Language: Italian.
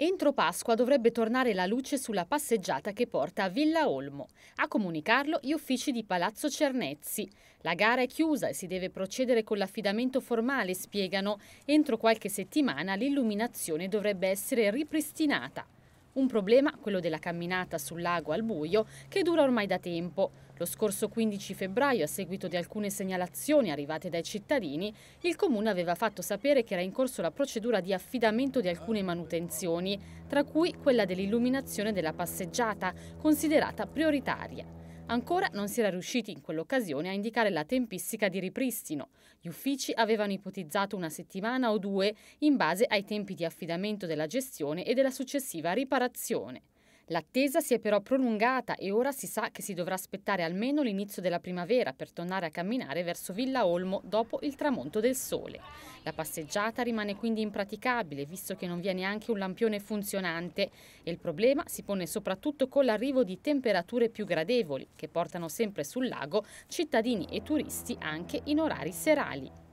Entro Pasqua dovrebbe tornare la luce sulla passeggiata che porta a Villa Olmo. A comunicarlo gli uffici di Palazzo Cernezzi. La gara è chiusa e si deve procedere con l'affidamento formale, spiegano. Entro qualche settimana l'illuminazione dovrebbe essere ripristinata. Un problema, quello della camminata sul lago al buio, che dura ormai da tempo. Lo scorso 15 febbraio, a seguito di alcune segnalazioni arrivate dai cittadini, il Comune aveva fatto sapere che era in corso la procedura di affidamento di alcune manutenzioni, tra cui quella dell'illuminazione della passeggiata, considerata prioritaria. Ancora non si era riusciti in quell'occasione a indicare la tempistica di ripristino. Gli uffici avevano ipotizzato una settimana o due in base ai tempi di affidamento della gestione e della successiva riparazione. L'attesa si è però prolungata e ora si sa che si dovrà aspettare almeno l'inizio della primavera per tornare a camminare verso Villa Olmo dopo il tramonto del sole. La passeggiata rimane quindi impraticabile visto che non vi è neanche un lampione funzionante e il problema si pone soprattutto con l'arrivo di temperature più gradevoli che portano sempre sul lago cittadini e turisti anche in orari serali.